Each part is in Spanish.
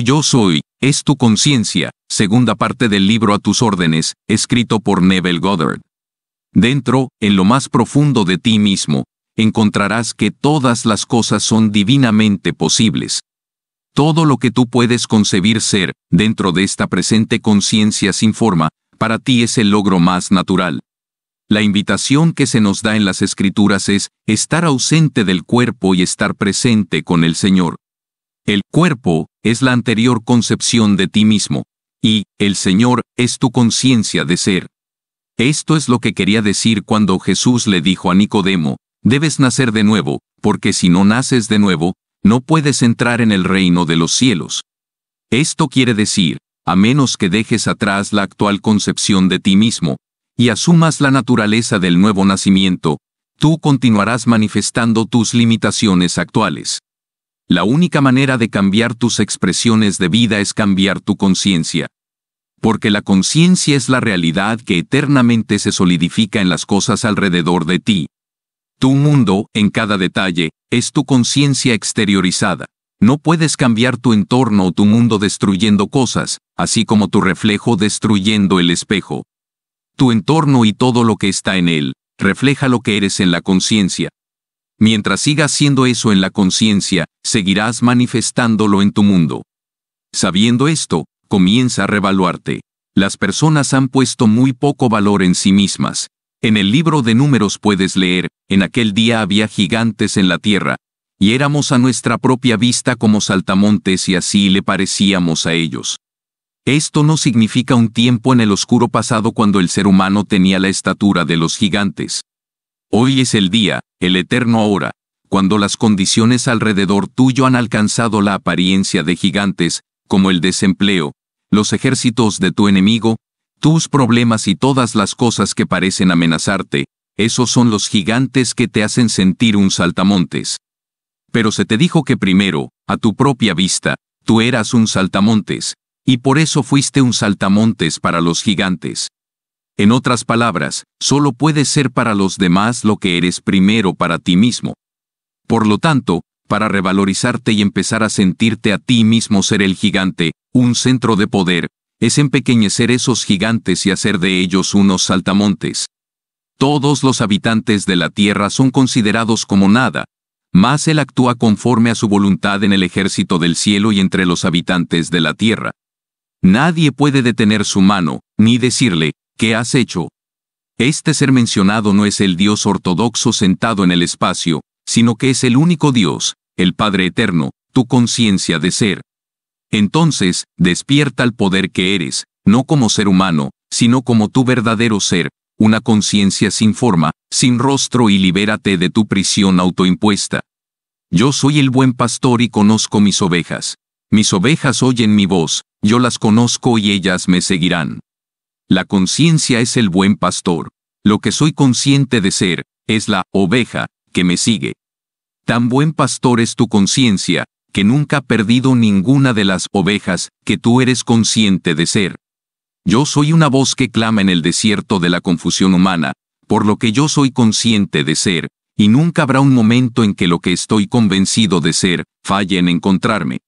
yo soy, es tu conciencia, segunda parte del libro A tus órdenes, escrito por Neville Goddard. Dentro, en lo más profundo de ti mismo, encontrarás que todas las cosas son divinamente posibles. Todo lo que tú puedes concebir ser, dentro de esta presente conciencia sin forma, para ti es el logro más natural. La invitación que se nos da en las escrituras es estar ausente del cuerpo y estar presente con el Señor. El cuerpo es la anterior concepción de ti mismo, y el Señor es tu conciencia de ser. Esto es lo que quería decir cuando Jesús le dijo a Nicodemo, debes nacer de nuevo, porque si no naces de nuevo, no puedes entrar en el reino de los cielos. Esto quiere decir, a menos que dejes atrás la actual concepción de ti mismo, y asumas la naturaleza del nuevo nacimiento, tú continuarás manifestando tus limitaciones actuales. La única manera de cambiar tus expresiones de vida es cambiar tu conciencia. Porque la conciencia es la realidad que eternamente se solidifica en las cosas alrededor de ti. Tu mundo, en cada detalle, es tu conciencia exteriorizada. No puedes cambiar tu entorno o tu mundo destruyendo cosas, así como tu reflejo destruyendo el espejo. Tu entorno y todo lo que está en él, refleja lo que eres en la conciencia, Mientras sigas haciendo eso en la conciencia, seguirás manifestándolo en tu mundo. Sabiendo esto, comienza a revaluarte. Las personas han puesto muy poco valor en sí mismas. En el libro de números puedes leer, en aquel día había gigantes en la tierra, y éramos a nuestra propia vista como saltamontes y así le parecíamos a ellos. Esto no significa un tiempo en el oscuro pasado cuando el ser humano tenía la estatura de los gigantes. Hoy es el día, el eterno ahora, cuando las condiciones alrededor tuyo han alcanzado la apariencia de gigantes, como el desempleo, los ejércitos de tu enemigo, tus problemas y todas las cosas que parecen amenazarte, esos son los gigantes que te hacen sentir un saltamontes. Pero se te dijo que primero, a tu propia vista, tú eras un saltamontes, y por eso fuiste un saltamontes para los gigantes. En otras palabras, solo puedes ser para los demás lo que eres primero para ti mismo. Por lo tanto, para revalorizarte y empezar a sentirte a ti mismo ser el gigante, un centro de poder, es empequeñecer esos gigantes y hacer de ellos unos saltamontes. Todos los habitantes de la Tierra son considerados como nada, más Él actúa conforme a su voluntad en el ejército del cielo y entre los habitantes de la tierra. Nadie puede detener su mano, ni decirle, ¿qué has hecho? Este ser mencionado no es el Dios ortodoxo sentado en el espacio, sino que es el único Dios, el Padre Eterno, tu conciencia de ser. Entonces, despierta el poder que eres, no como ser humano, sino como tu verdadero ser, una conciencia sin forma, sin rostro y libérate de tu prisión autoimpuesta. Yo soy el buen pastor y conozco mis ovejas. Mis ovejas oyen mi voz, yo las conozco y ellas me seguirán. La conciencia es el buen pastor. Lo que soy consciente de ser, es la oveja, que me sigue. Tan buen pastor es tu conciencia, que nunca ha perdido ninguna de las ovejas que tú eres consciente de ser. Yo soy una voz que clama en el desierto de la confusión humana, por lo que yo soy consciente de ser, y nunca habrá un momento en que lo que estoy convencido de ser, falle en encontrarme.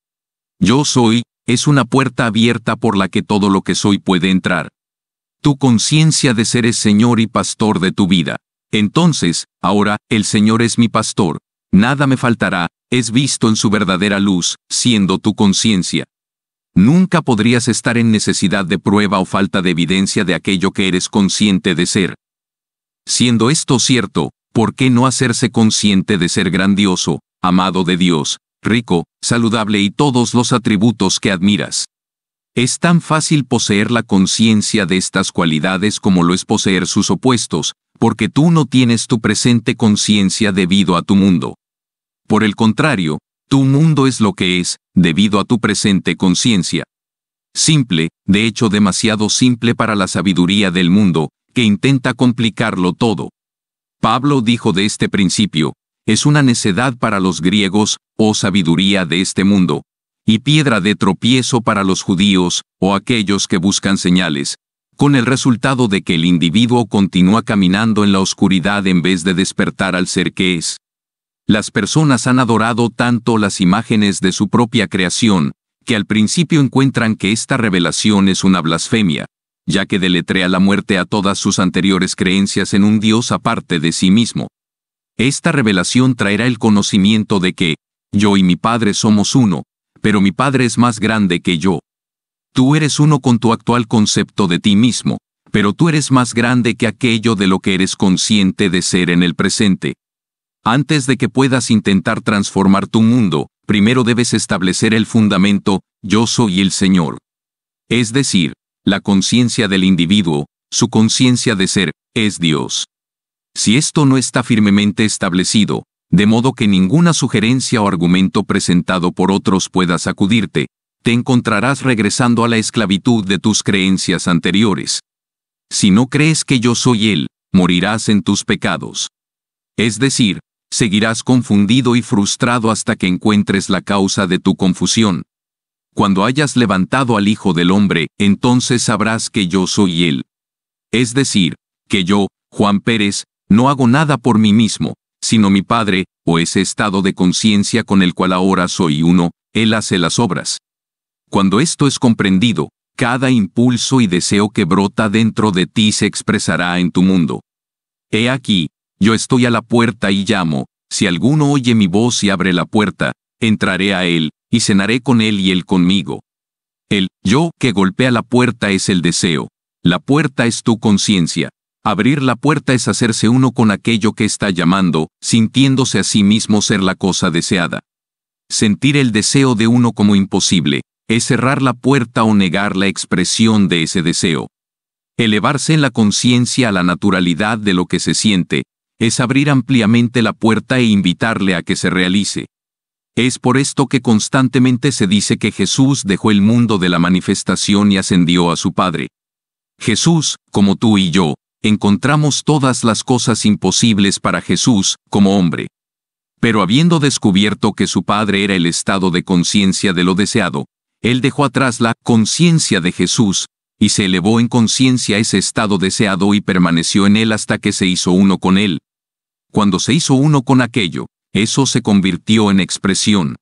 Yo soy, es una puerta abierta por la que todo lo que soy puede entrar tu conciencia de ser es Señor y Pastor de tu vida. Entonces, ahora, el Señor es mi pastor, nada me faltará, es visto en su verdadera luz, siendo tu conciencia. Nunca podrías estar en necesidad de prueba o falta de evidencia de aquello que eres consciente de ser. Siendo esto cierto, ¿por qué no hacerse consciente de ser grandioso, amado de Dios, rico, saludable y todos los atributos que admiras? Es tan fácil poseer la conciencia de estas cualidades como lo es poseer sus opuestos, porque tú no tienes tu presente conciencia debido a tu mundo. Por el contrario, tu mundo es lo que es, debido a tu presente conciencia. Simple, de hecho demasiado simple para la sabiduría del mundo, que intenta complicarlo todo. Pablo dijo de este principio, es una necedad para los griegos, oh sabiduría de este mundo, y piedra de tropiezo para los judíos o aquellos que buscan señales, con el resultado de que el individuo continúa caminando en la oscuridad en vez de despertar al ser que es. Las personas han adorado tanto las imágenes de su propia creación, que al principio encuentran que esta revelación es una blasfemia, ya que deletrea la muerte a todas sus anteriores creencias en un Dios aparte de sí mismo. Esta revelación traerá el conocimiento de que, yo y mi Padre somos uno, pero mi Padre es más grande que yo. Tú eres uno con tu actual concepto de ti mismo, pero tú eres más grande que aquello de lo que eres consciente de ser en el presente. Antes de que puedas intentar transformar tu mundo, primero debes establecer el fundamento, yo soy el Señor. Es decir, la conciencia del individuo, su conciencia de ser, es Dios. Si esto no está firmemente establecido, de modo que ninguna sugerencia o argumento presentado por otros pueda sacudirte, te encontrarás regresando a la esclavitud de tus creencias anteriores. Si no crees que yo soy Él, morirás en tus pecados. Es decir, seguirás confundido y frustrado hasta que encuentres la causa de tu confusión. Cuando hayas levantado al Hijo del Hombre, entonces sabrás que yo soy Él. Es decir, que yo, Juan Pérez, no hago nada por mí mismo, sino mi Padre, o ese estado de conciencia con el cual ahora soy uno, Él hace las obras. Cuando esto es comprendido, cada impulso y deseo que brota dentro de ti se expresará en tu mundo. He aquí, yo estoy a la puerta y llamo, si alguno oye mi voz y abre la puerta, entraré a él, y cenaré con él y él conmigo. El yo que golpea la puerta es el deseo. La puerta es tu conciencia, Abrir la puerta es hacerse uno con aquello que está llamando, sintiéndose a sí mismo ser la cosa deseada. Sentir el deseo de uno como imposible, es cerrar la puerta o negar la expresión de ese deseo. Elevarse en la conciencia a la naturalidad de lo que se siente, es abrir ampliamente la puerta e invitarle a que se realice. Es por esto que constantemente se dice que Jesús dejó el mundo de la manifestación y ascendió a su Padre. Jesús, como tú y yo, encontramos todas las cosas imposibles para Jesús como hombre. Pero habiendo descubierto que su Padre era el estado de conciencia de lo deseado, Él dejó atrás la conciencia de Jesús, y se elevó en conciencia ese estado deseado y permaneció en él hasta que se hizo uno con él. Cuando se hizo uno con aquello, eso se convirtió en expresión.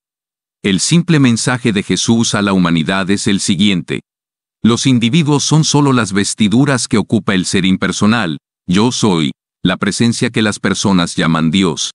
El simple mensaje de Jesús a la humanidad es el siguiente, los individuos son solo las vestiduras que ocupa el ser impersonal, yo soy, la presencia que las personas llaman Dios.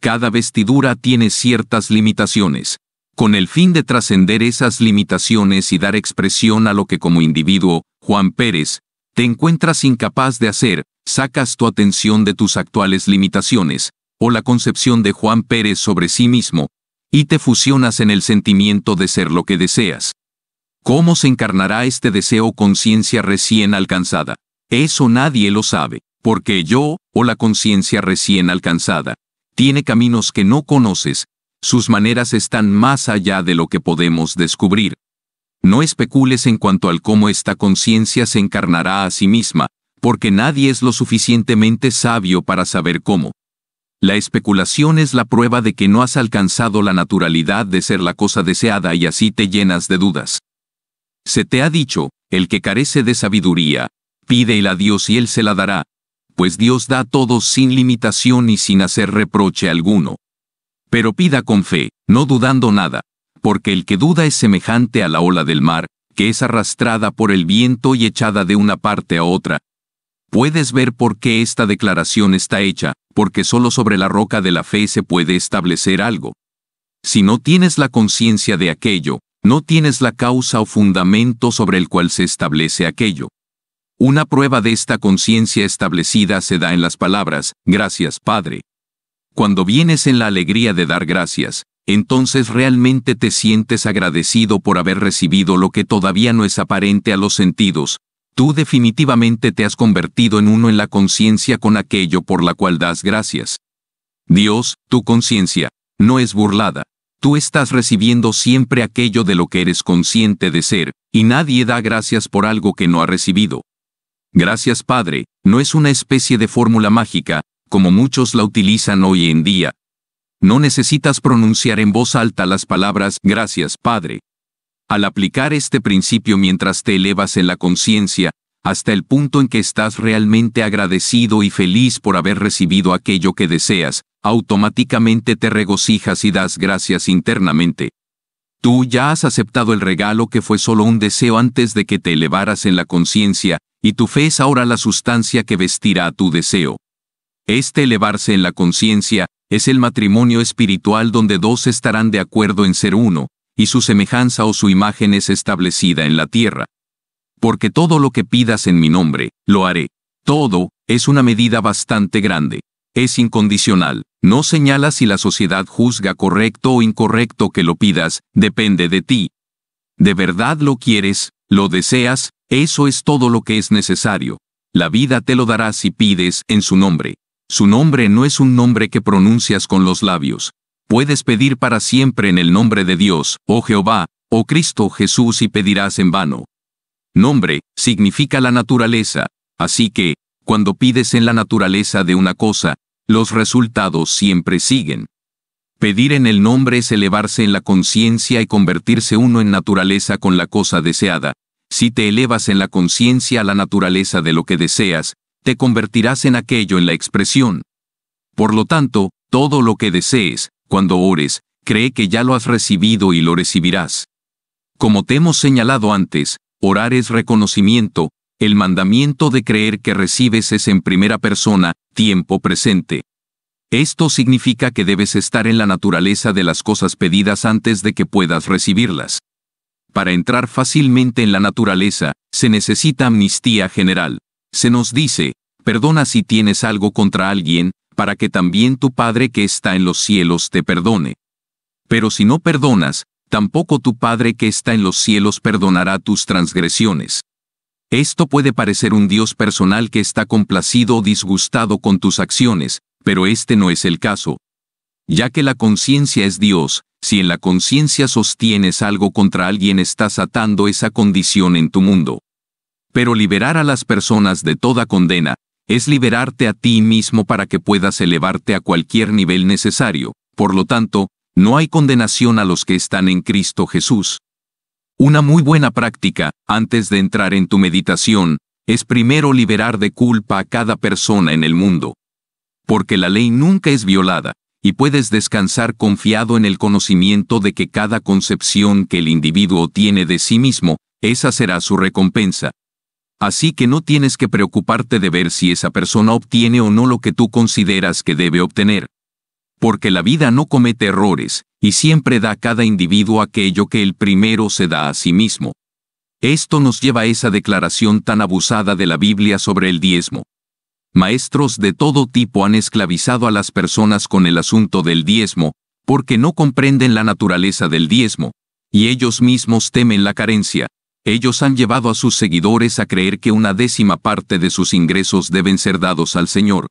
Cada vestidura tiene ciertas limitaciones. Con el fin de trascender esas limitaciones y dar expresión a lo que como individuo, Juan Pérez, te encuentras incapaz de hacer, sacas tu atención de tus actuales limitaciones, o la concepción de Juan Pérez sobre sí mismo, y te fusionas en el sentimiento de ser lo que deseas. ¿Cómo se encarnará este deseo conciencia recién alcanzada? Eso nadie lo sabe, porque yo, o la conciencia recién alcanzada, tiene caminos que no conoces, sus maneras están más allá de lo que podemos descubrir. No especules en cuanto al cómo esta conciencia se encarnará a sí misma, porque nadie es lo suficientemente sabio para saber cómo. La especulación es la prueba de que no has alcanzado la naturalidad de ser la cosa deseada y así te llenas de dudas. Se te ha dicho, el que carece de sabiduría, pídela a Dios y Él se la dará, pues Dios da a todos sin limitación y sin hacer reproche alguno. Pero pida con fe, no dudando nada, porque el que duda es semejante a la ola del mar, que es arrastrada por el viento y echada de una parte a otra. Puedes ver por qué esta declaración está hecha, porque solo sobre la roca de la fe se puede establecer algo. Si no tienes la conciencia de aquello, no tienes la causa o fundamento sobre el cual se establece aquello. Una prueba de esta conciencia establecida se da en las palabras, gracias Padre. Cuando vienes en la alegría de dar gracias, entonces realmente te sientes agradecido por haber recibido lo que todavía no es aparente a los sentidos, tú definitivamente te has convertido en uno en la conciencia con aquello por la cual das gracias. Dios, tu conciencia, no es burlada, Tú estás recibiendo siempre aquello de lo que eres consciente de ser, y nadie da gracias por algo que no ha recibido. Gracias Padre, no es una especie de fórmula mágica, como muchos la utilizan hoy en día. No necesitas pronunciar en voz alta las palabras gracias Padre. Al aplicar este principio mientras te elevas en la conciencia, hasta el punto en que estás realmente agradecido y feliz por haber recibido aquello que deseas, automáticamente te regocijas y das gracias internamente. Tú ya has aceptado el regalo que fue solo un deseo antes de que te elevaras en la conciencia, y tu fe es ahora la sustancia que vestirá a tu deseo. Este elevarse en la conciencia es el matrimonio espiritual donde dos estarán de acuerdo en ser uno, y su semejanza o su imagen es establecida en la tierra porque todo lo que pidas en mi nombre, lo haré. Todo es una medida bastante grande. Es incondicional. No señala si la sociedad juzga correcto o incorrecto que lo pidas, depende de ti. ¿De verdad lo quieres? ¿Lo deseas? Eso es todo lo que es necesario. La vida te lo dará si pides en su nombre. Su nombre no es un nombre que pronuncias con los labios. Puedes pedir para siempre en el nombre de Dios, oh Jehová, oh Cristo Jesús y pedirás en vano. Nombre, significa la naturaleza, así que, cuando pides en la naturaleza de una cosa, los resultados siempre siguen. Pedir en el nombre es elevarse en la conciencia y convertirse uno en naturaleza con la cosa deseada. Si te elevas en la conciencia a la naturaleza de lo que deseas, te convertirás en aquello en la expresión. Por lo tanto, todo lo que desees, cuando ores, cree que ya lo has recibido y lo recibirás. Como te hemos señalado antes, Orar es reconocimiento, el mandamiento de creer que recibes es en primera persona, tiempo presente. Esto significa que debes estar en la naturaleza de las cosas pedidas antes de que puedas recibirlas. Para entrar fácilmente en la naturaleza, se necesita amnistía general. Se nos dice, perdona si tienes algo contra alguien, para que también tu Padre que está en los cielos te perdone. Pero si no perdonas, tampoco tu Padre que está en los cielos perdonará tus transgresiones. Esto puede parecer un Dios personal que está complacido o disgustado con tus acciones, pero este no es el caso. Ya que la conciencia es Dios, si en la conciencia sostienes algo contra alguien estás atando esa condición en tu mundo. Pero liberar a las personas de toda condena, es liberarte a ti mismo para que puedas elevarte a cualquier nivel necesario, por lo tanto, no hay condenación a los que están en Cristo Jesús. Una muy buena práctica, antes de entrar en tu meditación, es primero liberar de culpa a cada persona en el mundo. Porque la ley nunca es violada, y puedes descansar confiado en el conocimiento de que cada concepción que el individuo tiene de sí mismo, esa será su recompensa. Así que no tienes que preocuparte de ver si esa persona obtiene o no lo que tú consideras que debe obtener porque la vida no comete errores, y siempre da a cada individuo aquello que el primero se da a sí mismo. Esto nos lleva a esa declaración tan abusada de la Biblia sobre el diezmo. Maestros de todo tipo han esclavizado a las personas con el asunto del diezmo, porque no comprenden la naturaleza del diezmo, y ellos mismos temen la carencia. Ellos han llevado a sus seguidores a creer que una décima parte de sus ingresos deben ser dados al Señor,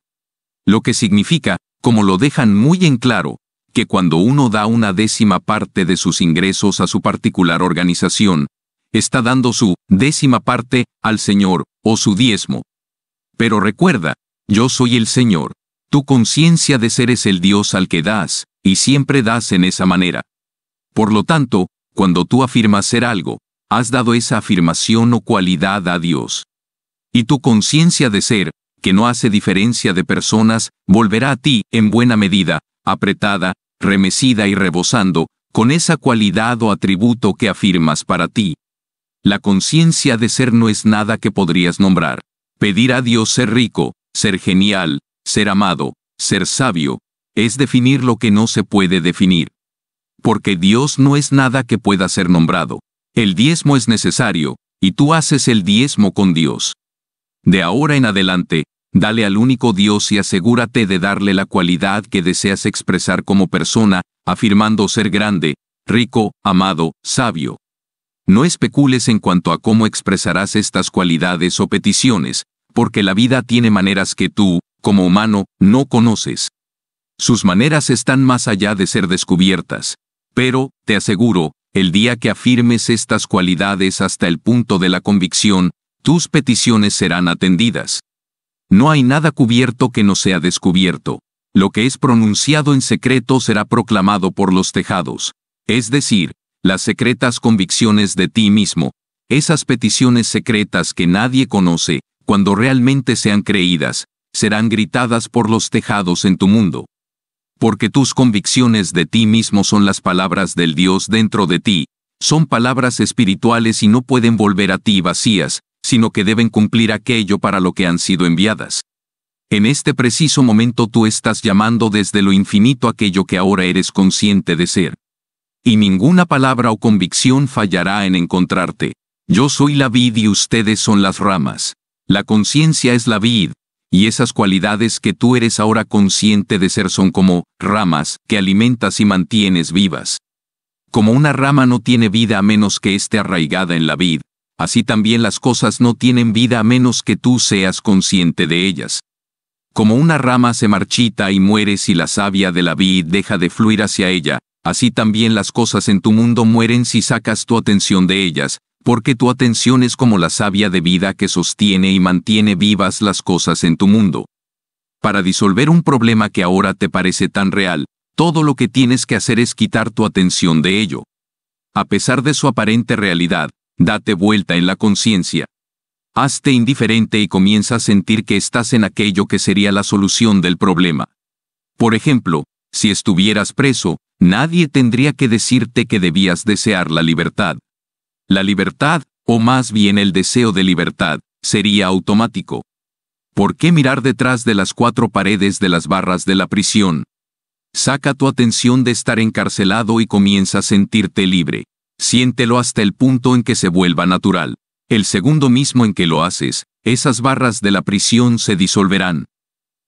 lo que significa, como lo dejan muy en claro, que cuando uno da una décima parte de sus ingresos a su particular organización, está dando su décima parte al Señor, o su diezmo. Pero recuerda, yo soy el Señor. Tu conciencia de ser es el Dios al que das, y siempre das en esa manera. Por lo tanto, cuando tú afirmas ser algo, has dado esa afirmación o cualidad a Dios. Y tu conciencia de ser, que no hace diferencia de personas, volverá a ti, en buena medida, apretada, remecida y rebosando, con esa cualidad o atributo que afirmas para ti. La conciencia de ser no es nada que podrías nombrar. Pedir a Dios ser rico, ser genial, ser amado, ser sabio, es definir lo que no se puede definir. Porque Dios no es nada que pueda ser nombrado. El diezmo es necesario, y tú haces el diezmo con Dios. De ahora en adelante, dale al único Dios y asegúrate de darle la cualidad que deseas expresar como persona, afirmando ser grande, rico, amado, sabio. No especules en cuanto a cómo expresarás estas cualidades o peticiones, porque la vida tiene maneras que tú, como humano, no conoces. Sus maneras están más allá de ser descubiertas. Pero, te aseguro, el día que afirmes estas cualidades hasta el punto de la convicción, tus peticiones serán atendidas. No hay nada cubierto que no sea descubierto. Lo que es pronunciado en secreto será proclamado por los tejados. Es decir, las secretas convicciones de ti mismo, esas peticiones secretas que nadie conoce, cuando realmente sean creídas, serán gritadas por los tejados en tu mundo. Porque tus convicciones de ti mismo son las palabras del Dios dentro de ti, son palabras espirituales y no pueden volver a ti vacías, sino que deben cumplir aquello para lo que han sido enviadas. En este preciso momento tú estás llamando desde lo infinito aquello que ahora eres consciente de ser. Y ninguna palabra o convicción fallará en encontrarte. Yo soy la vid y ustedes son las ramas. La conciencia es la vid, y esas cualidades que tú eres ahora consciente de ser son como ramas que alimentas y mantienes vivas. Como una rama no tiene vida a menos que esté arraigada en la vid, así también las cosas no tienen vida a menos que tú seas consciente de ellas. Como una rama se marchita y muere si la savia de la vida deja de fluir hacia ella, así también las cosas en tu mundo mueren si sacas tu atención de ellas, porque tu atención es como la savia de vida que sostiene y mantiene vivas las cosas en tu mundo. Para disolver un problema que ahora te parece tan real, todo lo que tienes que hacer es quitar tu atención de ello. A pesar de su aparente realidad, Date vuelta en la conciencia. Hazte indiferente y comienza a sentir que estás en aquello que sería la solución del problema. Por ejemplo, si estuvieras preso, nadie tendría que decirte que debías desear la libertad. La libertad, o más bien el deseo de libertad, sería automático. ¿Por qué mirar detrás de las cuatro paredes de las barras de la prisión? Saca tu atención de estar encarcelado y comienza a sentirte libre siéntelo hasta el punto en que se vuelva natural. El segundo mismo en que lo haces, esas barras de la prisión se disolverán.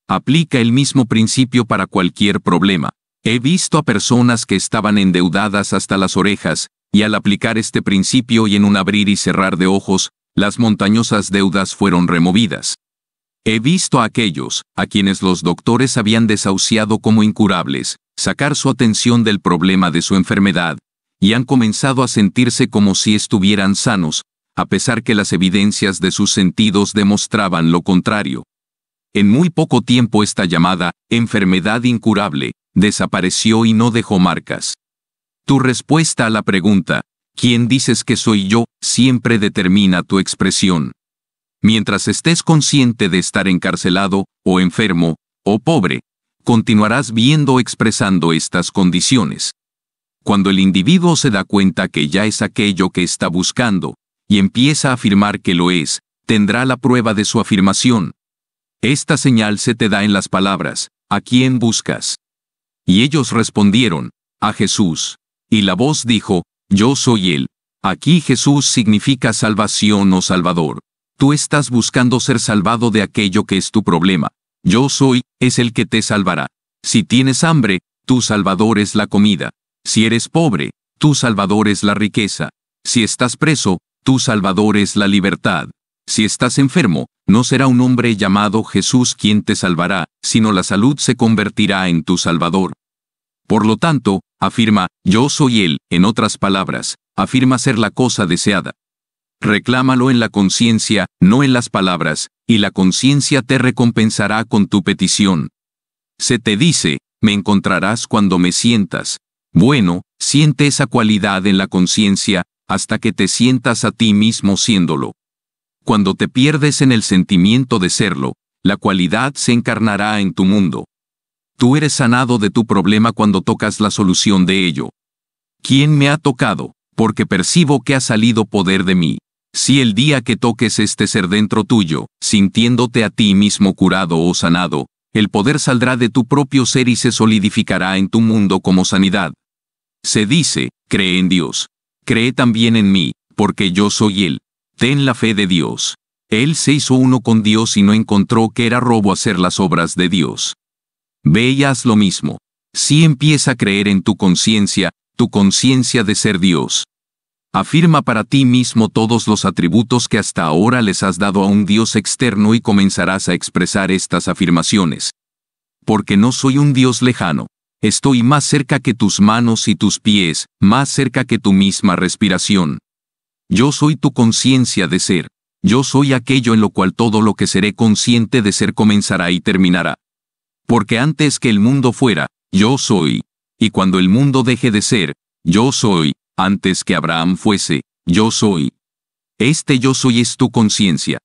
Aplica el mismo principio para cualquier problema. He visto a personas que estaban endeudadas hasta las orejas, y al aplicar este principio y en un abrir y cerrar de ojos, las montañosas deudas fueron removidas. He visto a aquellos, a quienes los doctores habían desahuciado como incurables, sacar su atención del problema de su enfermedad, y han comenzado a sentirse como si estuvieran sanos, a pesar que las evidencias de sus sentidos demostraban lo contrario. En muy poco tiempo esta llamada enfermedad incurable desapareció y no dejó marcas. Tu respuesta a la pregunta, ¿quién dices que soy yo?, siempre determina tu expresión. Mientras estés consciente de estar encarcelado, o enfermo, o pobre, continuarás viendo expresando estas condiciones. Cuando el individuo se da cuenta que ya es aquello que está buscando, y empieza a afirmar que lo es, tendrá la prueba de su afirmación. Esta señal se te da en las palabras, ¿a quién buscas? Y ellos respondieron, a Jesús. Y la voz dijo, yo soy él. Aquí Jesús significa salvación o salvador. Tú estás buscando ser salvado de aquello que es tu problema. Yo soy, es el que te salvará. Si tienes hambre, tu salvador es la comida. Si eres pobre, tu Salvador es la riqueza. Si estás preso, tu Salvador es la libertad. Si estás enfermo, no será un hombre llamado Jesús quien te salvará, sino la salud se convertirá en tu Salvador. Por lo tanto, afirma, yo soy Él, en otras palabras, afirma ser la cosa deseada. Reclámalo en la conciencia, no en las palabras, y la conciencia te recompensará con tu petición. Se te dice, me encontrarás cuando me sientas, bueno, siente esa cualidad en la conciencia, hasta que te sientas a ti mismo siéndolo. Cuando te pierdes en el sentimiento de serlo, la cualidad se encarnará en tu mundo. Tú eres sanado de tu problema cuando tocas la solución de ello. ¿Quién me ha tocado? Porque percibo que ha salido poder de mí. Si el día que toques este ser dentro tuyo, sintiéndote a ti mismo curado o sanado, el poder saldrá de tu propio ser y se solidificará en tu mundo como sanidad, se dice, cree en Dios. Cree también en mí, porque yo soy Él. Ten la fe de Dios. Él se hizo uno con Dios y no encontró que era robo hacer las obras de Dios. Ve y haz lo mismo. Si empieza a creer en tu conciencia, tu conciencia de ser Dios. Afirma para ti mismo todos los atributos que hasta ahora les has dado a un Dios externo y comenzarás a expresar estas afirmaciones. Porque no soy un Dios lejano, Estoy más cerca que tus manos y tus pies, más cerca que tu misma respiración. Yo soy tu conciencia de ser. Yo soy aquello en lo cual todo lo que seré consciente de ser comenzará y terminará. Porque antes que el mundo fuera, yo soy. Y cuando el mundo deje de ser, yo soy. Antes que Abraham fuese, yo soy. Este yo soy es tu conciencia.